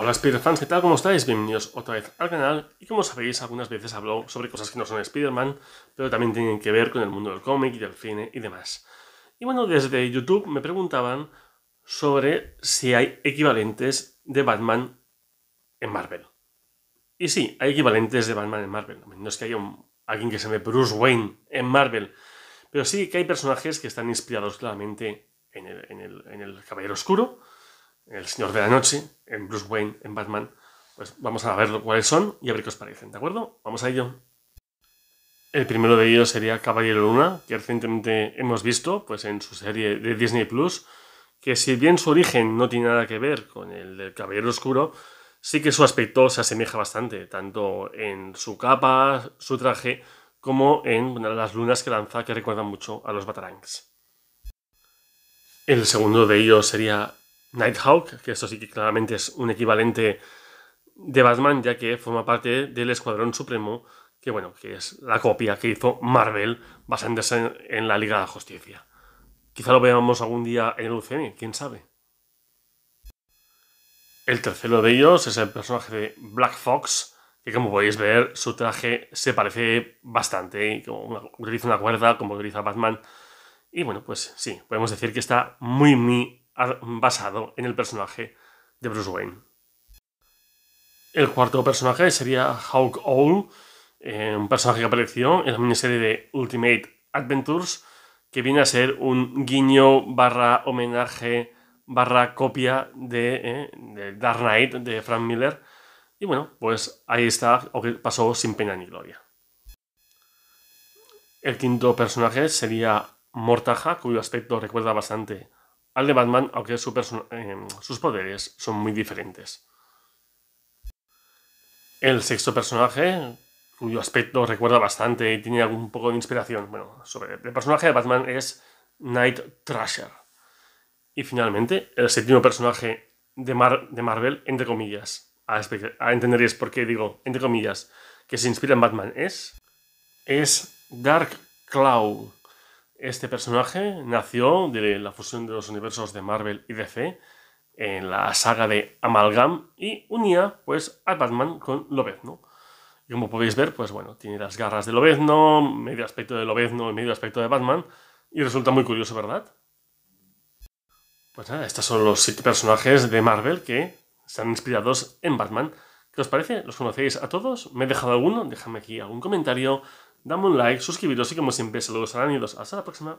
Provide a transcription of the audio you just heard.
Hola Spider-Fans, ¿qué tal? ¿Cómo estáis? Bienvenidos otra vez al canal y como sabéis algunas veces hablo sobre cosas que no son Spider-Man pero también tienen que ver con el mundo del cómic y del cine y demás. Y bueno, desde YouTube me preguntaban sobre si hay equivalentes de Batman en Marvel. Y sí, hay equivalentes de Batman en Marvel. No es que haya alguien que se llame Bruce Wayne en Marvel, pero sí que hay personajes que están inspirados claramente en el, en el Caballero Oscuro, el Señor de la Noche, en Bruce Wayne, en Batman, pues vamos a ver cuáles son y a ver qué os parecen, ¿de acuerdo? Vamos a ello. El primero de ellos sería Caballero Luna, que recientemente hemos visto pues, en su serie de Disney Plus, que si bien su origen no tiene nada que ver con el del Caballero Oscuro, sí que su aspecto se asemeja bastante, tanto en su capa, su traje, como en las lunas que lanza que recuerdan mucho a los Batarangs. El segundo de ellos sería Nighthawk, que eso sí que claramente es un equivalente de Batman, ya que forma parte del Escuadrón Supremo, que bueno, que es la copia que hizo Marvel basándose en, la Liga de la Justicia. Quizá lo veamos algún día en el UCM, quién sabe. El tercero de ellos es el personaje de Black Fox, que como podéis ver, su traje se parece bastante, y como utiliza una cuerda, como utiliza Batman. Y bueno, pues sí, podemos decir que está muy, muy basado en el personaje de Bruce Wayne. El cuarto personaje sería Hawk Owl, eh, un personaje que apareció en la miniserie de Ultimate Adventures, que viene a ser un guiño barra homenaje barra copia de, eh, de Dark Knight de Frank Miller. Y bueno, pues ahí está, o que pasó sin pena ni gloria. El quinto personaje sería Mortaja, cuyo aspecto recuerda bastante al de Batman, aunque em, sus poderes son muy diferentes. El sexto personaje, cuyo aspecto recuerda bastante y tiene algún poco de inspiración, bueno, sobre el personaje de Batman es Night Thrasher. Y finalmente, el séptimo personaje de, Marvel, entre comillas, a, entender por qué digo, entre comillas, que se inspira en Batman es, es Dark Cloud. Este personaje nació de la fusión de los universos de Marvel y DC en la saga de Amalgam y unía pues a Batman con Lobezno. Y como podéis ver, pues bueno, tiene las garras de Lobezno, medio aspecto de Lobezno y medio aspecto de Batman y resulta muy curioso, ¿verdad? Pues nada, estos son los siete personajes de Marvel que están inspirados en Batman. ¿Qué os parece? ¿Los conocéis a todos? ¿Me he dejado alguno? Déjame aquí algún comentario. Dame un like, suscribiros y como siempre saludos a hasta la próxima.